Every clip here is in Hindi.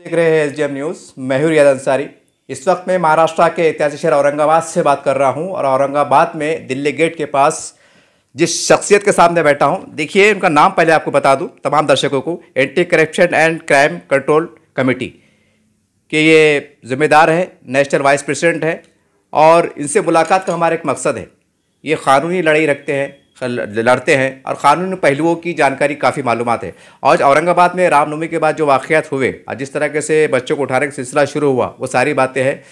देख रहे हैं एस डी एम न्यूज़ महूर याद अंसारी इस वक्त मैं महाराष्ट्र के ऐतिहासिक शहर औरंगाबाद से बात कर रहा हूं और औरंगाबाद में दिल्ली गेट के पास जिस शख्सियत के सामने बैठा हूं देखिए उनका नाम पहले आपको बता दूं तमाम दर्शकों को anti corruption and crime control committee के ये जिम्मेदार है नेशनल वाइस प्रेसिडेंट है और इनसे मुलाकात का हमारा एक मकसद है ये क़ानूनी लड़ाई रखते हैं लड़ते हैं और क़ानून पहलुओं की जानकारी काफ़ी मालूम है आज औरंगाबाद में रामनवमी के बाद जो वाक़ात हुए और जिस तरह के से बच्चों को उठाने का सिलसिला शुरू हुआ वो सारी बातें हैं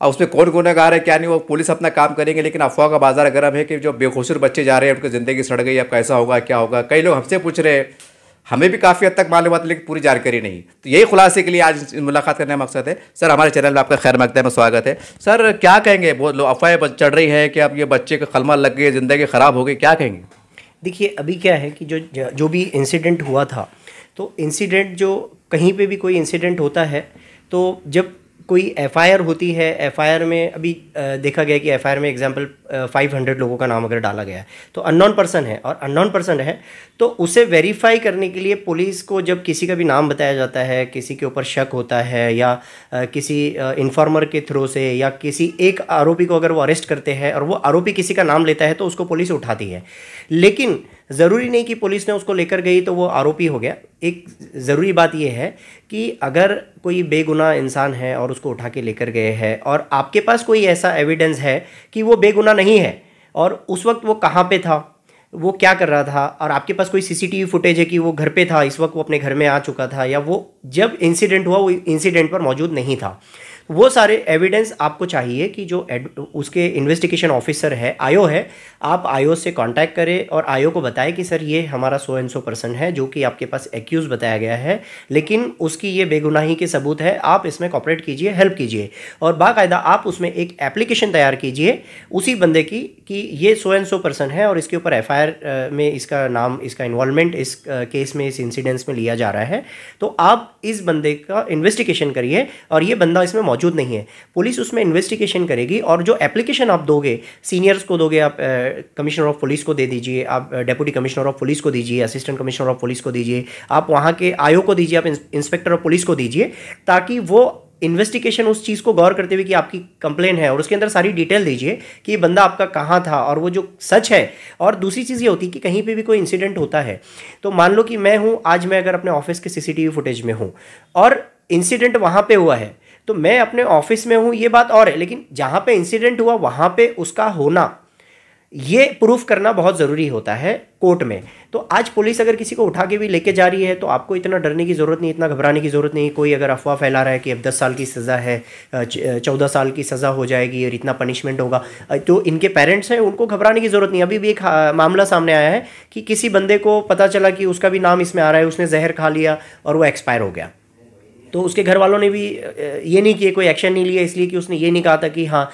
और उसमें कौन गुनागार है क्या नहीं वो पुलिस अपना काम करेंगे लेकिन अफवाह का बाजार गर्म है कि जो बेकसूर बच्चे जा रहे हैं उनकी ज़िंदगी सड़ गई अब कैसा होगा क्या होगा कई लोग हमसे पूछ रहे हैं हमें भी काफ़ी हद तक मालूम है लेकिन पूरी जानकारी नहीं तो यही खुलासे के लिए आज मुलाकात करने का मकसद है सर हमारे चैनल में आपका खैर मकदम में स्वागत है सर क्या कहेंगे बहुत लोग अफवाह चढ़ रही है कि अब ये बच्चे का खलमा लग गई ज़िंदगी ख़राब हो गई क्या कहेंगे देखिए अभी क्या है कि जो जो भी इंसिडेंट हुआ था तो इंसिडेंट जो कहीं पर भी कोई इंसिडेंट होता है तो जब कोई एफ होती है एफ में अभी देखा गया कि एफ में एग्जाम्पल फाइव हंड्रेड लोगों का नाम अगर डाला गया है तो अननोन पर्सन है और अननोन पर्सन है तो उसे वेरीफाई करने के लिए पुलिस को जब किसी का भी नाम बताया जाता है किसी के ऊपर शक होता है या किसी इन्फॉर्मर के थ्रू से या किसी एक आरोपी को अगर वो अरेस्ट करते हैं और वो आरोपी किसी का नाम लेता है तो उसको पुलिस उठाती है लेकिन ज़रूरी नहीं कि पुलिस ने उसको लेकर गई तो वो आरोपी हो गया एक ज़रूरी बात यह है कि अगर कोई बेगुनाह इंसान है और उसको उठा के लेकर गए हैं और आपके पास कोई ऐसा एविडेंस है कि वो बेगुनाह नहीं है और उस वक्त वो कहाँ पे था वो क्या कर रहा था और आपके पास कोई सीसीटीवी फुटेज है कि वो घर पे था इस वक्त वो अपने घर में आ चुका था या वो जब इंसिडेंट हुआ वो इंसिडेंट पर मौजूद नहीं था वो सारे एविडेंस आपको चाहिए कि जो उसके इन्वेस्टिगेशन ऑफिसर है आयो है आप आयो से कांटेक्ट करें और आयो को बताएं कि सर ये हमारा सो एंड सो पर्सन है जो कि आपके पास एक्यूज बताया गया है लेकिन उसकी ये बेगुनाही के सबूत है आप इसमें कॉपरेट कीजिए हेल्प कीजिए और बाकायदा आप उसमें एक एप्लीकेशन तैयार कीजिए उसी बंदे की कि ये सो एंड सो पर्सन है और इसके ऊपर एफ में इसका नाम इसका इन्वॉल्वमेंट इस केस में इस इंसिडेंस में लिया जा रहा है तो आप इस बंदे का इन्वेस्टिगेशन करिए और ये बंदा इसमें मौजूद मौजूद नहीं है पुलिस उसमें इन्वेस्टिगेशन करेगी और जो एप्लीकेशन आप दोगे सीनियर्स को दोगे आप कमिश्नर ऑफ पुलिस को दे दीजिए आप डेप्यूटी कमिश्नर ऑफ पुलिस को दीजिए असिस्टेंट कमिश्नर ऑफ पुलिस को दीजिए आप वहाँ के आयो को दीजिए आप इंस्पेक्टर ऑफ पुलिस को दीजिए ताकि वो इन्वेस्टिगेशन उस चीज़ को गौर करते हुए कि आपकी कंप्लेन है और उसके अंदर सारी डिटेल दीजिए कि ये बंदा आपका कहाँ था और वो जो सच है और दूसरी चीज़ ये होती है कि कहीं पे भी कोई इंसिडेंट होता है तो मान लो कि मैं हूँ आज मैं अगर अपने ऑफिस के सीसीटीवी फुटेज में हूँ और इंसिडेंट वहाँ पे हुआ है तो मैं अपने ऑफिस में हूँ ये बात और है लेकिन जहाँ पे इंसिडेंट हुआ वहाँ पे उसका होना ये प्रूफ करना बहुत ज़रूरी होता है कोर्ट में तो आज पुलिस अगर किसी को उठा के भी लेके जा रही है तो आपको इतना डरने की ज़रूरत नहीं इतना घबराने की ज़रूरत नहीं कोई अगर अफवाह फैला रहा है कि अब दस साल की सज़ा है चौदह साल की सज़ा हो जाएगी और इतना पनिशमेंट होगा तो इनके पेरेंट्स हैं उनको घबराने की ज़रूरत नहीं अभी भी एक मामला सामने आया है कि किसी बंदे को पता चला कि उसका भी नाम इसमें आ रहा है उसने जहर खा लिया और वो एक्सपायर हो गया तो उसके घर वालों ने भी ये नहीं किए कोई एक्शन नहीं लिया इसलिए कि उसने ये नहीं कहा था कि हाँ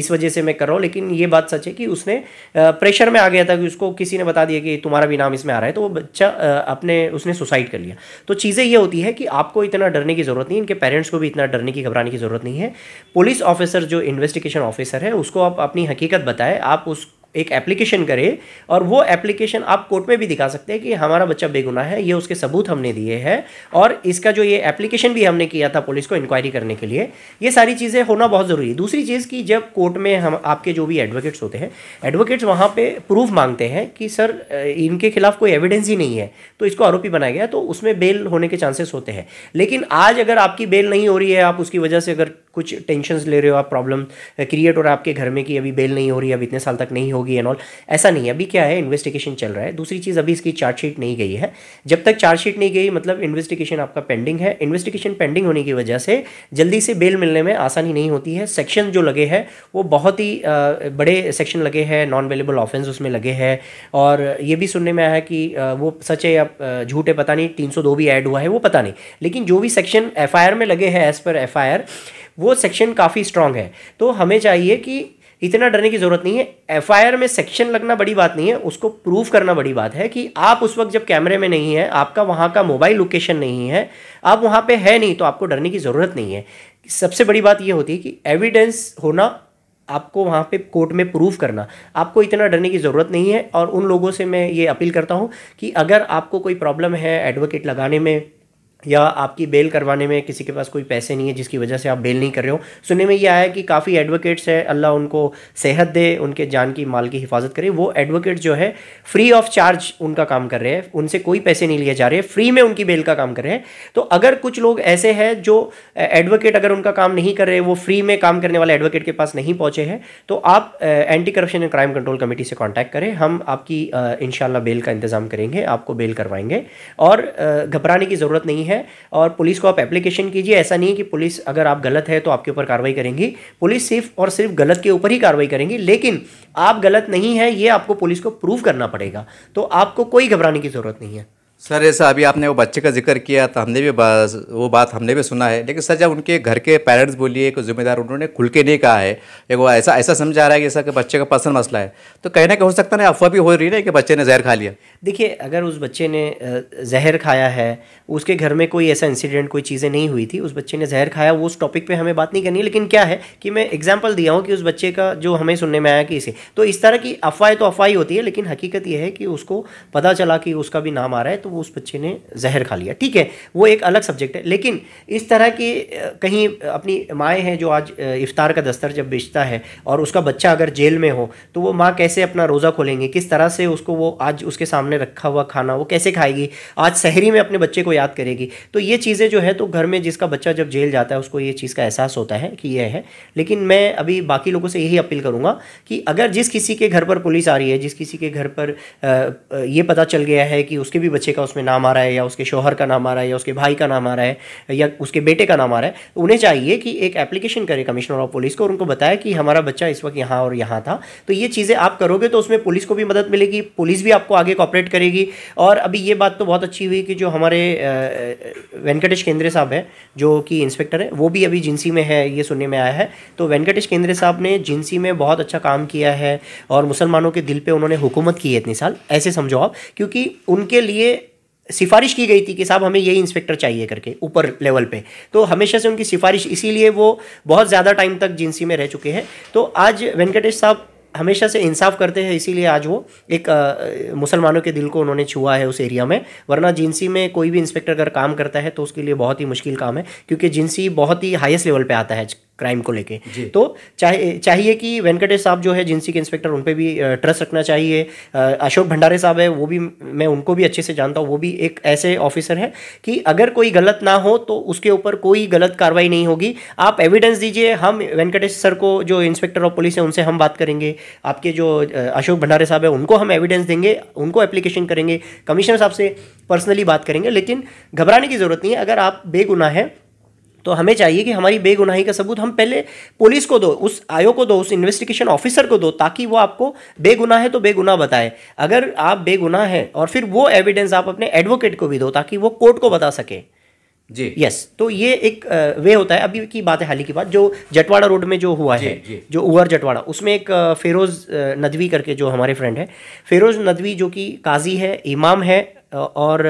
इस वजह से मैं कर रहा हूँ लेकिन ये बात सच है कि उसने प्रेशर में आ गया था कि उसको किसी ने बता दिया कि तुम्हारा भी नाम इसमें आ रहा है तो वो बच्चा अपने उसने सुसाइड कर लिया तो चीज़ें ये होती है कि आपको इतना डरने की ज़रूरत नहीं इनके पेरेंट्स को भी इतना डरने की घबराने की ज़रूरत नहीं है पुलिस ऑफिसर जो इन्वेस्टिगेशन ऑफिसर है उसको आप अपनी हकीकत बताएं आप उस एक एप्लीकेशन करे और वो एप्लीकेशन आप कोर्ट में भी दिखा सकते हैं कि हमारा बच्चा बेगुनाह है ये उसके सबूत हमने दिए हैं और इसका जो ये एप्लीकेशन भी हमने किया था पुलिस को इंक्वायरी करने के लिए ये सारी चीज़ें होना बहुत ज़रूरी है दूसरी चीज़ कि जब कोर्ट में हम आपके जो भी एडवोकेट्स होते हैं एडवोकेट्स वहाँ पर प्रूफ मांगते हैं कि सर इनके खिलाफ कोई एविडेंस ही नहीं है तो इसको आरोपी बनाया गया तो उसमें बेल होने के चांसेस होते हैं लेकिन आज अगर आपकी बेल नहीं हो रही है आप उसकी वजह से अगर कुछ टेंशन ले रहे हो आप प्रॉब्लम क्रिएट हो रहा है आपके घर में कि अभी बेल नहीं हो रही अब इतने साल तक नहीं होगी एंड ऑल ऐसा नहीं है अभी क्या है इन्वेस्टिगेशन चल रहा है दूसरी चीज़ अभी इसकी चार्जशीट नहीं गई है जब तक चार्जशीट नहीं गई मतलब इन्वेस्टिगेशन आपका पेंडिंग है इन्वेस्टिगेशन पेंडिंग होने की वजह से जल्दी से बेल मिलने में आसानी नहीं होती है सेक्शन जो लगे हैं वो बहुत ही बड़े सेक्शन लगे हैं नॉन अवेलेबल ऑफेंस उसमें लगे हैं और ये भी सुनने में आया कि वो सच है या झूठ है पता नहीं तीन भी ऐड हुआ है वो पता नहीं लेकिन जो भी सेक्शन एफ में लगे हैं एज़ पर एफ वो सेक्शन काफ़ी स्ट्रांग है तो हमें चाहिए कि इतना डरने की ज़रूरत नहीं है एफ में सेक्शन लगना बड़ी बात नहीं है उसको प्रूफ करना बड़ी बात है कि आप उस वक्त जब कैमरे में नहीं है आपका वहाँ का मोबाइल लोकेशन नहीं है आप वहाँ पर है नहीं तो आपको डरने की ज़रूरत नहीं है सबसे बड़ी बात ये होती है कि एविडेंस होना आपको वहाँ पे कोर्ट में प्रूफ करना आपको इतना डरने की ज़रूरत नहीं है और उन लोगों से मैं ये अपील करता हूँ कि अगर आपको कोई प्रॉब्लम है एडवोकेट लगाने में या आपकी बेल करवाने में किसी के पास कोई पैसे नहीं है जिसकी वजह से आप बेल नहीं कर रहे हो सुनने में ये आया कि काफ़ी एडवोकेट्स है अल्लाह उनको सेहत दे उनके जान की माल की हिफाजत करे वो एडवोकेट जो है फ्री ऑफ चार्ज उनका काम कर रहे हैं उनसे कोई पैसे नहीं लिए जा रहे फ्री में उनकी बेल का काम कर रहे हैं तो अगर कुछ लोग ऐसे हैं जो एडवोकेट अगर उनका काम नहीं कर रहे वो फ्री में काम करने वाले एडवोकेट के पास नहीं पहुँचे हैं तो आप anti corruption and crime control committee से कॉन्टैक्ट करें हम आपकी इन बेल का इंतज़ाम करेंगे आपको बेल करवाएंगे और घबराने की ज़रूरत नहीं है है और पुलिस को आप एप्लीकेशन कीजिए ऐसा नहीं कि पुलिस अगर आप गलत है तो आपके ऊपर कार्रवाई करेंगी पुलिस सिर्फ और सिर्फ गलत के ऊपर ही कार्रवाई करेंगी लेकिन आप गलत नहीं है ये आपको पुलिस को प्रूव करना पड़ेगा तो आपको कोई घबराने की ज़रूरत नहीं है सर ऐसा अभी आपने वो बच्चे का जिक्र किया तो हमने भी बा, वो बात हमने भी सुना है लेकिन सर जब उनके घर के पेरेंट्स बोलिए कि जिम्मेदार उन्होंने खुल के नहीं कहा है एक वो ऐसा ऐसा समझा रहा है कि ऐसा कि बच्चे का पर्सनल मसला है तो कहने का हो सकता है अफवाह भी हो रही है कि बच्चे ने जहर खा लिया देखिए अगर उस बच्चे ने जहर खाया है उसके घर में कोई ऐसा इंसिडेंट कोई चीज़ें नहीं हुई थी उस बच्चे ने जहर खाया वो उस टॉपिक पर हमें बात नहीं करनी लेकिन क्या है कि मैं एग्जाम्पल दिया हूँ कि उस बच्चे का जो हमें सुनने में आया कि इसे तो इस तरह की अफवाह तो अफवाह होती है लेकिन हकीकत यह है कि उसको पता चला कि उसका भी नाम आ रहा है तो वो उस बच्चे ने जहर खा लिया ठीक है वो एक अलग सब्जेक्ट है लेकिन इस तरह की कहीं अपनी माएँ हैं जो आज इफ्तार का दस्तर जब बेचता है और उसका बच्चा अगर जेल में हो तो वो माँ कैसे अपना रोज़ा खोलेंगे किस तरह से उसको वो आज उसके सामने रखा हुआ खाना वो कैसे खाएगी आज शहरी में अपने बच्चे को याद करेगी तो ये चीज़ें जो है तो घर में जिसका बच्चा जब जेल जाता है उसको ये चीज़ का एहसास होता है कि यह है लेकिन मैं अभी बाकी लोगों से यही अपील करूँगा कि अगर जिस किसी के घर पर पुलिस आ रही है जिस किसी के घर पर ये पता चल गया है कि उसके भी बच्चे का उसमें नाम आ रहा है या उसके शोहर का नाम आ रहा है या उसके भाई का नाम आ रहा है या उसके बेटे का नाम आ रहा है तो उन्हें चाहिए कि एक एप्लीकेशन करें कमिश्नर ऑफ पुलिस को और उनको बताया कि हमारा बच्चा इस वक्त यहाँ और यहाँ था तो ये चीज़ें आप करोगे तो उसमें पुलिस को भी मदद मिलेगी पुलिस भी आपको आगे कॉपरेट करेगी और अभी ये बात तो बहुत अच्छी हुई कि जो हमारे वेंकटेश केंद्रे साहब हैं जो कि इंस्पेक्टर है वो भी अभी जिनसी में है ये सुनने में आया है तो वेंकटेश केंद्रे साहब ने जिनसी में बहुत अच्छा काम किया है और मुसलमानों के दिल पे उन्होंने हुकूमत की है इतने साल ऐसे समझो आप क्योंकि उनके लिए सिफारिश की गई थी कि साहब हमें यही इंस्पेक्टर चाहिए करके ऊपर लेवल पे तो हमेशा से उनकी सिफारिश इसीलिए वो बहुत ज़्यादा टाइम तक जिनसी में रह चुके हैं तो आज वेंकटेश साहब हमेशा से इंसाफ करते हैं इसीलिए आज वो एक मुसलमानों के दिल को उन्होंने छुआ है उस एरिया में वरना जिनसी में कोई भी इंस्पेक्टर अगर काम करता है तो उसके लिए बहुत ही मुश्किल काम है क्योंकि जिनसी बहुत ही हाईएस्ट लेवल पर आता है क्राइम को लेके तो चाहे चाहिए कि वेंकटेश साहब जो है जिनसी के इंस्पेक्टर उन पर भी ट्रस्ट रखना चाहिए अशोक भंडारे साहब है वो भी मैं उनको भी अच्छे से जानता हूँ वो भी एक ऐसे ऑफिसर है कि अगर कोई गलत ना हो तो उसके ऊपर कोई गलत कार्रवाई नहीं होगी आप एविडेंस दीजिए हम वेंकटेश सर को जो इंस्पेक्टर ऑफ पुलिस है उनसे हम बात करेंगे आपके जो अशोक भंडारे साहब है उनको हम एविडेंस देंगे उनको एप्लीकेशन करेंगे कमिश्नर साहब से पर्सनली बात करेंगे लेकिन घबराने की ज़रूरत नहीं है अगर आप बेगुना हैं तो हमें चाहिए कि हमारी बेगुनाही का सबूत हम पहले पुलिस को दो उस आयोग को दो उस इन्वेस्टिगेशन ऑफिसर को दो ताकि वो आपको बेगुनाह है तो बेगुनाह बताए अगर आप बेगुनाह हैं और फिर वो एविडेंस आप अपने एडवोकेट को भी दो ताकि वो कोर्ट को बता सके जी यस yes, तो ये एक वे होता है अभी की बात है हाल ही की बात जो जटवाड़ा रोड में जो हुआ जी, है जी. जो उवर जटवाड़ा उसमें एक फेरोज़ नदवी करके जो हमारे फ्रेंड है फेरोज़ नदवी जो कि काजी है इमाम है और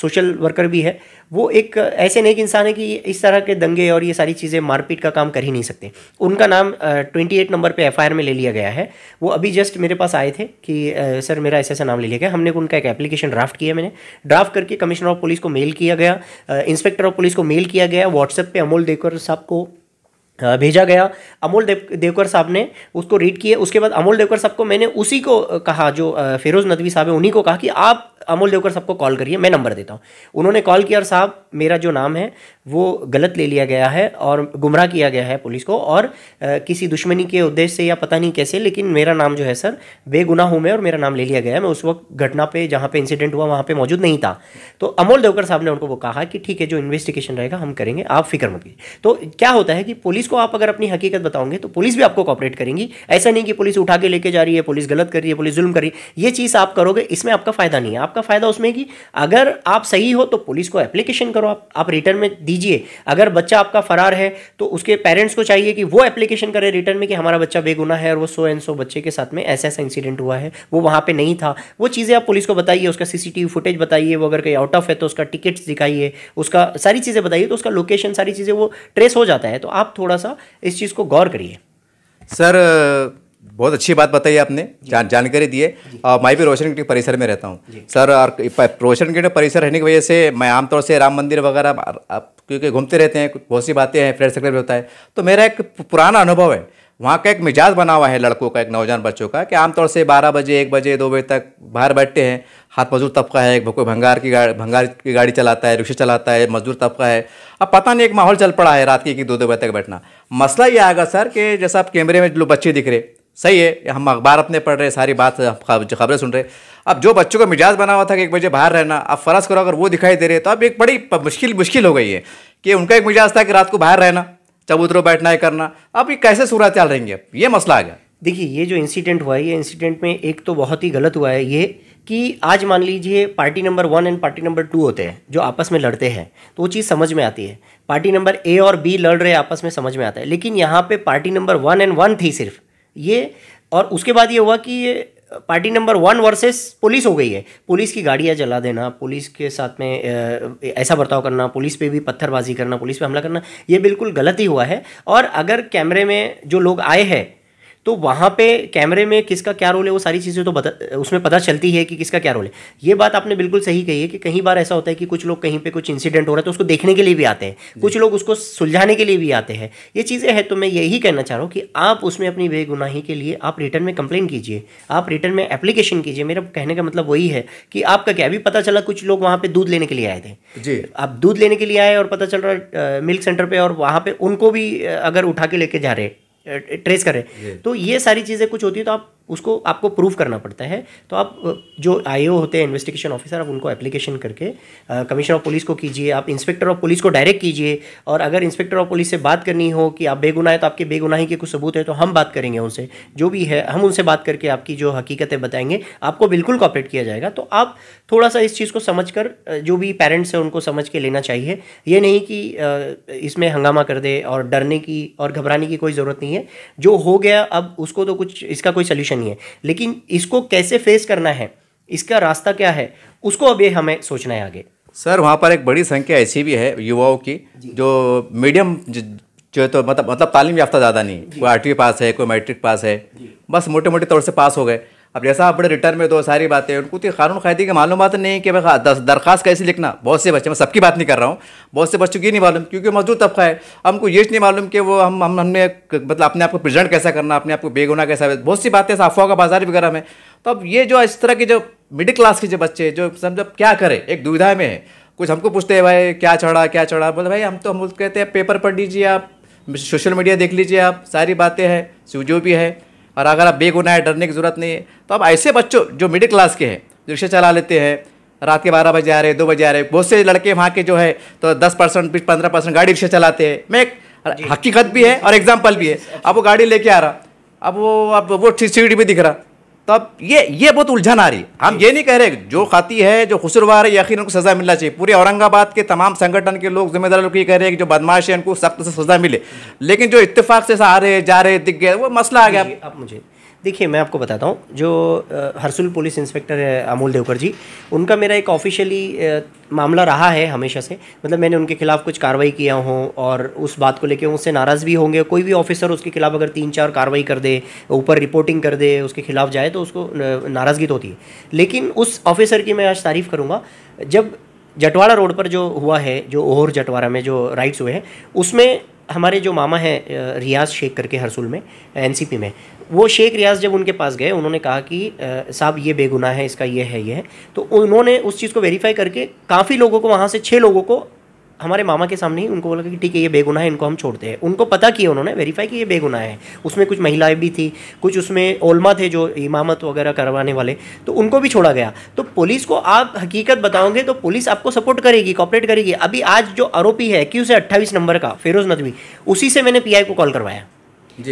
सोशल वर्कर भी है वो एक ऐसे नेक इंसान है कि इस तरह के दंगे और ये सारी चीज़ें मारपीट का काम कर ही नहीं सकते उनका नाम ट्वेंटी एट नंबर पे एफ में ले लिया गया है वो अभी जस्ट मेरे पास आए थे कि सर मेरा ऐसा ऐसा नाम ले लिया गया हमने उनका एक एप्लीकेशन ड्राफ्ट किया मैंने ड्राफ्ट करके कमिश्नर ऑफ पुलिस को मेल किया गया इंस्पेक्टर ऑफ पुलिस को मेल किया गया व्हाट्सएप पर अमोल देकर साहब को भेजा गया अमोल देव देवकर साहब ने उसको रीड किया उसके बाद अमोल देवकर साहब को मैंने उसी को कहा जो फेरोज़ नदवी साहब है उन्हीं को कहा कि आप अमोल देवकर सबको कॉल करिए मैं नंबर देता हूँ उन्होंने कॉल किया और साहब मेरा जो नाम है वो गलत ले लिया गया है और गुमराह किया गया है पुलिस को और किसी दुश्मनी के उद्देश्य से या पता नहीं कैसे लेकिन मेरा नाम जो है सर बेगुना हूँ मैं और मेरा नाम ले लिया गया है मैं उस वक्त घटना पे जहाँ पे इंसिडेंट हुआ वहाँ पे मौजूद नहीं था तो अमोल देवकर साहब ने उनको वो कहा कि ठीक है जो इन्वेस्टिगेशन रहेगा हम करेंगे आप फिक्र मत कीजिए तो क्या होता है कि पुलिस को आप अगर अपनी हकीकत बताओगे तो पुलिस भी आपको कॉपरेट करेंगी ऐसा नहीं कि पुलिस उठा के लेके जा रही है पुलिस गलत कर रही है पुलिस जुल्म कर रही है ये चीज़ आप करोगे इसमें आपका फायदा नहीं है आप आपका फ़ायदा उसमें कि अगर आप सही हो तो पुलिस को एप्लीकेशन करो आप आप रिटर्न में दीजिए अगर बच्चा आपका फरार है तो उसके पेरेंट्स को चाहिए कि वो एप्लीकेशन करें रिटर्न में कि हमारा बच्चा बेगुना है और वो सो एंड सो बच्चे के साथ में ऐसा ऐसा इंसिडेंट हुआ है वो वहाँ पर नहीं था वो चीज़ें आप पुलिस को बताइए उसका सीसीटीवी फुटेज बताइए वो अगर कहीं आउट ऑफ है तो उसका टिकट्स दिखाइए उसका सारी चीज़ें बताइए तो उसका लोकेशन सारी चीज़ें वो ट्रेस हो जाता है तो आप थोड़ा सा इस चीज़ को गौर करिए सर बहुत अच्छी बात बताई आपने जान जानकारी दी है मैं भी रोशन गेट परिसर में रहता हूँ सर और रोशन गेट परिसर रहने की वजह से मैं आमतौर से राम मंदिर वगैरह क्योंकि घूमते रहते हैं बहुत सी बातें हैं फ्रेंड सर्कल भी होता है तो मेरा एक पुराना अनुभव है वहाँ का एक मिजाज बना हुआ है लड़कों का एक नौजवान बच्चों का कि आमतौर से बारह बजे एक बजे दो बजे तक बाहर बैठते हैं हाथ मजदूर तबका है एक कोई भंगार की गाड़ी भंगार की गाड़ी चलाता है रिक्शा चलाता है मजदूर तबका है अब पता नहीं एक माहौल चल पड़ा है रात के एक दो दो बजे तक बैठना मसला ये आएगा सर कि जैसा आप कैमरे में लोग बच्चे दिख रहे सही है हम अखबार अपने पढ़ रहे सारी बात खबरें सुन रहे अब जो बच्चों का मिजाज बना हुआ था कि एक बजे बाहर रहना अब फ़र्ज़ करो अगर वो दिखाई दे रहे तो अब एक बड़ी मुश्किल मुश्किल हो गई है कि उनका एक मिजाज था कि रात को बाहर रहना चबूतरों बैठना है करना अब ये कैसे सूरत रहेंगे ये मसला आ गया देखिए ये जो इंसिडेंट हुआ है ये इंसिडेंट में एक तो बहुत ही गलत हुआ है ये कि आज मान लीजिए party number one and party number two होते हैं जो आपस में लड़ते हैं तो वो चीज़ समझ में आती है पार्टी नंबर ए और बी लड़ रहे आपस में समझ में आता है लेकिन यहाँ पे party number one and one थी सिर्फ ये और उसके बाद ये हुआ कि ये party number one versus police हो गई है पुलिस की गाड़ियाँ जला देना पुलिस के साथ में ऐसा बर्ताव करना पुलिस पे भी पत्थरबाजी करना पुलिस पे हमला करना ये बिल्कुल गलत ही हुआ है और अगर कैमरे में जो लोग आए हैं तो वहाँ पे कैमरे में किसका क्या रोल है वो सारी चीज़ें तो बता उसमें पता चलती है कि किसका क्या रोल है ये बात आपने बिल्कुल सही कही है कि कहीं बार ऐसा होता है कि कुछ लोग कहीं पे कुछ इंसिडेंट हो रहा है तो उसको देखने के लिए भी आते हैं कुछ लोग उसको सुलझाने के लिए भी आते हैं ये चीज़ें हैं तो मैं यही कहना चाह रहा हूँ कि आप उसमें अपनी बेगुनाही के लिए आप रिटर्न में कंप्लेन कीजिए आप रिटर्न में एप्लीकेशन कीजिए मेरा कहने का मतलब वही है कि आपका क्या अभी पता चला कुछ लोग वहाँ पर दूध लेने के लिए आए थे जी आप दूध लेने के लिए आए और पता चल रहा मिल्क सेंटर पर और वहाँ पर उनको भी अगर उठा के लेके जा रहे ट्रेस करें तो ये सारी चीज़ें कुछ होती हैं तो आप उसको आपको प्रूव करना पड़ता है तो आप जो आई होते हैं इन्वेस्टिगेशन ऑफिसर आप उनको एप्लीकेशन करके कमिश्नर ऑफ पुलिस को कीजिए आप इंस्पेक्टर ऑफ पुलिस को डायरेक्ट कीजिए और अगर इंस्पेक्टर ऑफ पुलिस से बात करनी हो कि आप बेगुनाह हैं तो आपके बेगुनाही के कुछ सबूत है तो हम बात करेंगे उनसे जो भी है हम उनसे बात करके आपकी जो हकीकत है बताएंगे आपको बिल्कुल कॉपरेट किया जाएगा तो आप थोड़ा सा इस चीज़ को समझ कर जो भी पेरेंट्स हैं उनको समझ के लेना चाहिए ये नहीं कि इसमें हंगामा कर दे और डरने की और घबराने की कोई ज़रूरत नहीं है जो हो गया अब उसको तो कुछ इसका कोई सल्यूशन क्वेश्चन ही है लेकिन इसको कैसे फेस करना है इसका रास्ता क्या है उसको अभी हमें सोचना है आगे सर वहाँ पर एक बड़ी संख्या ऐसी भी है युवाओं की जो मीडियम जो है तो मतलब मतलब तालीम याफ्ता ज़्यादा नहीं कोई आठवीं पास है कोई मैट्रिक पास है बस मोटे मोटे तौर से पास हो गए अब जैसा अपने रिटर्न में दो तो सारी बातें उनको तो कानून कैदी की मालूम नहीं कि भाई हाँ, दरखास्त कैसे लिखना बहुत से बच्चे मैं सबकी बात नहीं कर रहा हूँ बहुत से बच्चों की नहीं मालूम क्योंकि मजदूर तबका है हमको ये नहीं मालूम कि वो हम हम हमने मतलब अपने आप को प्रेजेंट कैसा करना अपने आप को बेगुना कैसा बहुत सी बातें अफवाह का बाजार वगैरह में तो अब ये जो इस तरह के जो मिडिल क्लास के जो बच्चे जो समझो क्या करें एक दुविधा में है कुछ हमको पूछते हैं भाई क्या चढ़ा क्या चढ़ा बोले भाई हम तो हम कहते हैं पेपर पढ़ लीजिए आप सोशल मीडिया देख लीजिए आप सारी बातें हैं जो भी है और अगर आप बेगुना है डरने की ज़रूरत नहीं है तो आप ऐसे बच्चों जो मिडिल क्लास के हैं रिक्शा चला लेते हैं रात के बारह बजे आ रहे दो बजे आ रहे बहुत से लड़के वहाँ के जो है तो दस परसेंट बीस पंद्रह परसेंट गाड़ी रिक्शा चलाते हैं मैं एक हकीकत भी है और एग्जाम्पल भी है अब वो गाड़ी लेके आ रहा अब वो अब वो सीढ़ी भी दिख रहा तब ये ये बहुत उलझन आ रही हम ये नहीं कह रहे जो खाती है जो खुसरवार है यकीन उनको सज़ा मिलना चाहिए पूरे औरंगाबाद के तमाम संगठन के लोग जिम्मेदार लोग ये कह रहे हैं कि जो बदमाश है उनको सख्त से सज़ा मिले लेकिन जो इतफाक से आ रहे जा रहे दिख गए वो मसला आ गया अब मुझे देखिए मैं आपको बताता हूँ जो हरसुल पुलिस इंस्पेक्टर है अमोल देवकर जी उनका मेरा एक ऑफिशियली मामला रहा है हमेशा से मतलब मैंने उनके खिलाफ़ कुछ कार्रवाई किया हो और उस बात को लेकर उससे नाराज़ भी होंगे कोई भी ऑफिसर उसके खिलाफ़ अगर तीन चार कार्रवाई कर दे ऊपर रिपोर्टिंग कर दे उसके खिलाफ़ जाए तो उसको नाराज़गी तो होती है लेकिन उस ऑफिसर की मैं आज तारीफ़ करूँगा जब जटवाड़ा रोड पर जो हुआ है जो ओहर जटवाड़ा में जो राइड्स हुए हैं उसमें हमारे जो मामा हैं रियाज शेख करके हरसुल में एनसीपी में वो शेख रियाज जब उनके पास गए उन्होंने कहा कि साहब ये बेगुनाह है इसका ये है ये है तो उन्होंने उस चीज़ को वेरीफाई करके काफ़ी लोगों को वहाँ से छः लोगों को हमारे मामा के सामने ही उनको बोला कि ठीक है ये बेगुनाह है इनको हम छोड़ते हैं उनको पता किया उन्होंने वेरीफाई कि ये बेगुनाह है उसमें कुछ महिलाएं भी थी कुछ उसमें ओलमा थे जो इमामत वगैरह करवाने वाले तो उनको भी छोड़ा गया तो पुलिस को आप हकीकत बताओगे तो पुलिस आपको सपोर्ट करेगी कॉपरेट करेगी अभी आज जो आरोपी है क्यू से अट्ठाईस नंबर का फेरोज नदवी उसी से मैंने पी को कॉल करवाया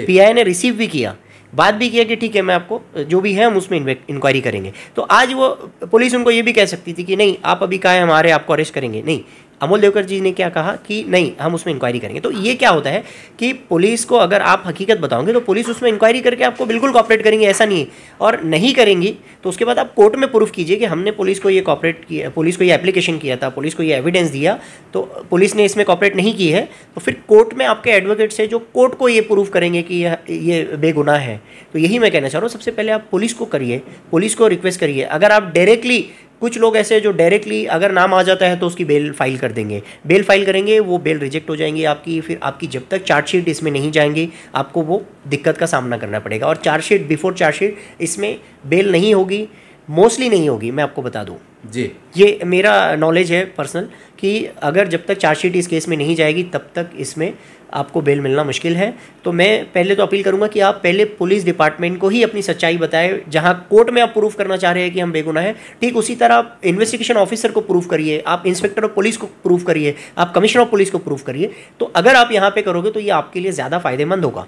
पी ने रिसीव भी किया बात भी किया कि ठीक है मैं आपको जो भी है हम उसमें इंक्वायरी करेंगे तो आज वो पुलिस उनको ये भी कह सकती थी कि नहीं आप अभी कहा है हमारे आपको अरेस्ट करेंगे नहीं अमोल देवकर जी ने क्या कहा कि नहीं हम उसमें इंक्वायरी करेंगे तो ये क्या होता है कि पुलिस को अगर आप हकीकत बताओगे तो पुलिस उसमें इंक्वायरी करके आपको बिल्कुल कॉपरेट करेंगे ऐसा नहीं है और नहीं करेंगी तो उसके बाद आप कोर्ट में प्रूफ कीजिए कि हमने पुलिस को ये कॉपरेट किया पुलिस को ये एप्लीकेशन किया था पुलिस को ये एविडेंस दिया तो पुलिस ने इसमें कॉपरेट नहीं की है तो फिर कोर्ट में आपके एडवोकेट्स है जो कोर्ट को ये प्रूफ करेंगे कि यह ये बेगुनाह है तो यही मैं कहना चाह रहा हूँ सबसे पहले आप पुलिस को करिए पुलिस को रिक्वेस्ट करिए अगर आप डायरेक्टली कुछ लोग ऐसे जो डायरेक्टली अगर नाम आ जाता है तो उसकी बेल फाइल कर देंगे बेल फाइल करेंगे वो बेल रिजेक्ट हो जाएंगी आपकी फिर आपकी जब तक चार्जशीट इसमें नहीं जाएंगी आपको वो दिक्कत का सामना करना पड़ेगा और चार्जशीट बिफोर चार्जशीट इसमें बेल नहीं होगी मोस्टली नहीं होगी मैं आपको बता दूँ जी ये मेरा नॉलेज है पर्सनल कि अगर जब तक चार्जशीट इस केस में नहीं जाएगी तब तक इसमें आपको बेल मिलना मुश्किल है तो मैं पहले तो अपील करूँगा कि आप पहले पुलिस डिपार्टमेंट को ही अपनी सच्चाई बताएं जहाँ कोर्ट में आप प्रूफ करना चाह रहे हैं कि हम बेगुनाह हैं ठीक उसी तरह आप इन्वेस्टिगेशन ऑफिसर को प्रूफ करिए आप इंस्पेक्टर ऑफ पुलिस को प्रूफ करिए आप कमिश्नर ऑफ पुलिस को प्रूफ करिए तो अगर आप यहाँ पर करोगे तो ये आपके लिए ज़्यादा फ़ायदेमंद होगा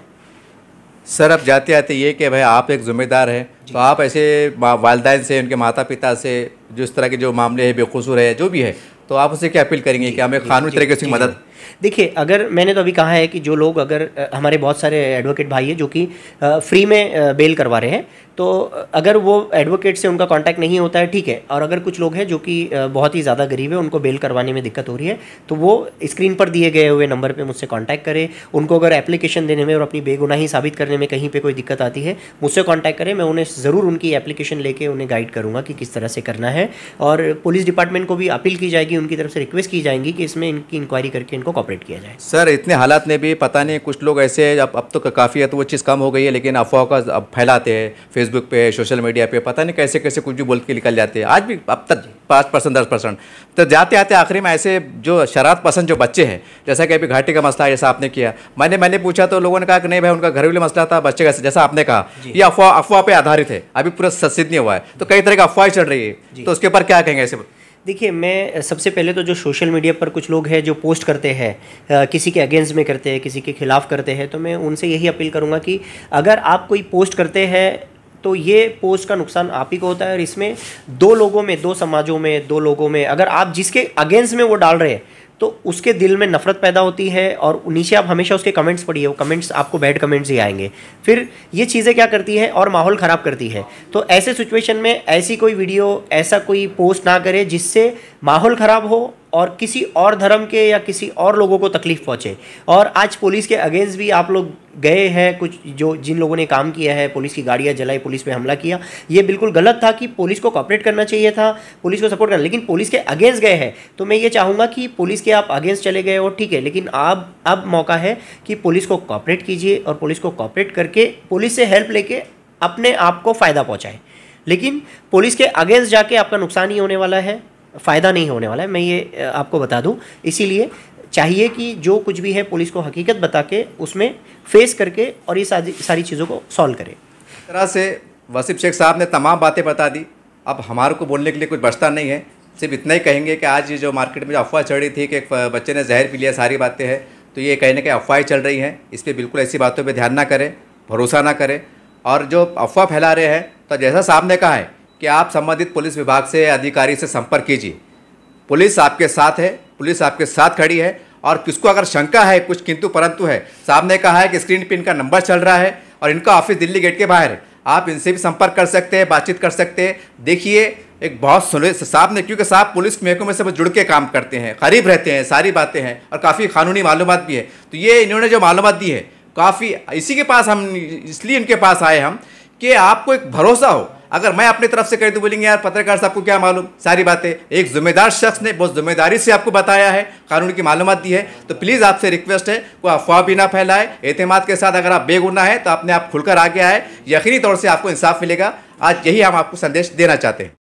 सर अब जाते आते ये कि भाई आप एक ज़िम्मेदार हैं तो आप ऐसे वालदेन से उनके माता पिता से जिस तरह के जो मामले हैं बेकसूर है जो भी है तो आप उसे क्या अपील करेंगे कि हमें कानूनी तरीके से मदद देखिए अगर मैंने तो अभी कहा है कि जो लोग अगर हमारे बहुत सारे एडवोकेट भाई हैं जो कि फ्री में बेल करवा रहे हैं तो अगर वो एडवोकेट से उनका कांटेक्ट नहीं होता है ठीक है और अगर कुछ लोग हैं जो कि बहुत ही ज़्यादा गरीब है उनको बेल करवाने में दिक्कत हो रही है तो वो स्क्रीन पर दिए गए हुए नंबर पर मुझसे कॉन्टैक्ट करें उनको अगर एप्लीकेशन देने में और अपनी बेगुनाही साबित करने में कहीं पर कोई दिक्कत आती है मुझसे कॉन्टैक्ट करें मैं उन्हें ज़रूर उनकी एप्लीकेशन लेके उन्हें गाइड करूँगा कि किस तरह से करना है और पुलिस डिपार्टमेंट को भी अपील की जाएगी उनकी तरफ से रिक्वेस्ट की जाएंगी कि इसमें इनकी इंक्वायरी करके इनको को कॉपरेट किया जाए सर इतने हालात में भी पता नहीं कुछ लोग ऐसे अब अब तो काफ़ी है तो वो चीज़ कम हो गई है लेकिन अफवाह का अब फैलाते हैं फेसबुक पे सोशल मीडिया पे पता नहीं कैसे कैसे कुछ भी बोल के निकल जाते हैं आज भी अब तक पाँच परसेंट दस परसेंट तो जाते आते आखिरी में ऐसे जो शराब पसंद जो बच्चे हैं जैसा कि अभी घाटी का मसला है जैसा आपने किया मैंने मैंने पूछा तो लोगों ने कहा कि नहीं भाई उनका घरेलू मसला था बच्चे का जैसा आपने कहा ये अफवाह अफवाह पर आधारित है अभी पूरा सिद्ध नहीं हुआ है तो कई तरह की अफवाह चल रही है तो उसके ऊपर क्या कहेंगे ऐसे देखिए मैं सबसे पहले तो जो सोशल मीडिया पर कुछ लोग हैं जो पोस्ट करते हैं किसी के अगेंस्ट में करते हैं किसी के ख़िलाफ़ करते हैं तो मैं उनसे यही अपील करूँगा कि अगर आप कोई पोस्ट करते हैं तो ये पोस्ट का नुकसान आप ही को होता है और इसमें दो लोगों में दो समाजों में दो लोगों में अगर आप जिसके अगेंस्ट में वो डाल रहे हैं तो उसके दिल में नफ़रत पैदा होती है और नीचे आप हमेशा उसके कमेंट्स पढ़िए वो कमेंट्स आपको बैड कमेंट्स ही आएंगे फिर ये चीज़ें क्या करती है और माहौल ख़राब करती है तो ऐसे सिचुएशन में ऐसी कोई वीडियो ऐसा कोई पोस्ट ना करे जिससे माहौल ख़राब हो और किसी और धर्म के या किसी और लोगों को तकलीफ़ पहुँचे और आज पुलिस के अगेंस्ट भी आप लोग गए हैं कुछ जो जिन लोगों ने काम किया है पुलिस की गाड़ियाँ जलाई पुलिस पे हमला किया ये बिल्कुल गलत था कि पुलिस को कॉपरेट करना चाहिए था पुलिस को सपोर्ट करना लेकिन पुलिस के अगेंस्ट गए हैं तो मैं ये चाहूँगा कि पुलिस के आप अगेंस्ट चले गए और ठीक है लेकिन अब अब मौका है कि पुलिस को कॉपरेट कीजिए और पुलिस को कॉपरेट करके पुलिस से हेल्प लेके अपने आप को फ़ायदा पहुँचाएँ लेकिन पुलिस के अगेंस्ट जाके आपका नुकसान ही होने वाला है फ़ायदा नहीं होने वाला है मैं ये आपको बता दूं इसीलिए चाहिए कि जो कुछ भी है पुलिस को हकीकत बता के उसमें फेस करके और ये सारी चीज़ों को सॉल्व करे तरह से वसीफ़ शेख साहब ने तमाम बातें बता दी अब हमारे को बोलने के लिए कुछ बचता नहीं है सिर्फ इतना ही कहेंगे कि आज जो मार्केट में जो अफवाह चल रही थी कि एक बच्चे ने जहर पी लिया सारी बातें हैं तो ये कहने के अफवाहें चल रही हैं इस पर बिल्कुल ऐसी बातों पर ध्यान ना करें भरोसा ना करें और जो अफवाह फैला रहे हैं तो जैसा साहब ने कहा है कि आप संबंधित पुलिस विभाग से अधिकारी से संपर्क कीजिए पुलिस आपके साथ है पुलिस आपके साथ खड़ी है और किसको अगर शंका है कुछ किंतु परंतु है साहब ने कहा है कि स्क्रीन पिन इनका नंबर चल रहा है और इनका ऑफिस दिल्ली गेट के बाहर है आप इनसे भी संपर्क कर सकते हैं बातचीत कर सकते हैं देखिए एक बहुत सुने साहब ने क्योंकि साहब पुलिस महकमे से जुड़ के काम करते हैं करीब रहते हैं सारी बातें हैं और काफ़ी कानूनी मालूम भी है तो ये इन्होंने जो मालूम दी है काफ़ी इसी के पास हम इसलिए इनके पास आए हम कि आपको एक भरोसा हो अगर मैं अपनी तरफ से कह दूँ बोलेंगे यार पत्रकार साहब को क्या मालूम सारी बातें एक जिम्मेदार शख्स ने बहुत जिम्मेदारी से आपको बताया है कानून की मालूम दी है तो प्लीज़ आपसे रिक्वेस्ट है कोई अफवाह भी ना फैलाए एतमाद के साथ अगर आप बेगुना है तो आपने आप खुलकर आ गया है यकीनी तौर से आपको इंसाफ मिलेगा आज यही हम आपको संदेश देना चाहते हैं